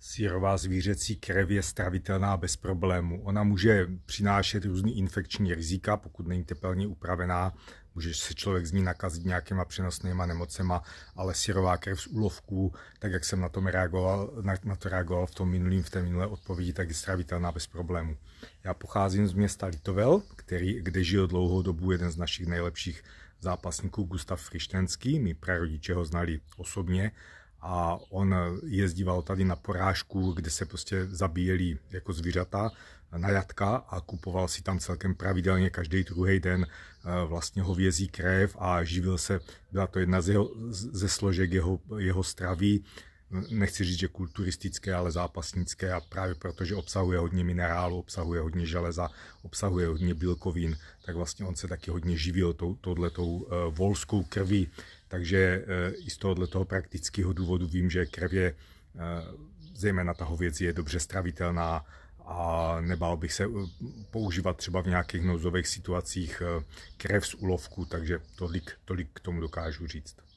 Sírová zvířecí krev je stravitelná bez problému. Ona může přinášet různý infekční rizika, pokud není tepelně upravená, může se člověk z ní nakazit nějakýma přenosnýma nemocema, ale sírová krev z úlovků, tak jak jsem na, tom reagoval, na, na to reagoval v tom minulým, v té minulé odpovědi, tak je stravitelná bez problému. Já pocházím z města Litovel, který, kde žil dlouhou dobu jeden z našich nejlepších zápasníků Gustav Frištenský. My prarodiče ho znali osobně a on jezdíval tady na porážku, kde se prostě zabíjeli jako zvířata na jatka a kupoval si tam celkem pravidelně každý druhý den eh, vlastně hovězí krev a živil se, byla to jedna z jeho, ze složek jeho, jeho stravy nechci říct, že kulturistické, ale zápasnické a právě protože obsahuje hodně minerálu, obsahuje hodně železa, obsahuje hodně bílkovin, tak vlastně on se taky hodně živil tou, touhletou eh, volskou krví. Takže eh, i z toho praktického důvodu vím, že krev je, eh, zejména ta hověc je dobře stravitelná, a nebál bych se používat třeba v nějakých nouzových situacích krev z ulovku, takže tolik, tolik k tomu dokážu říct.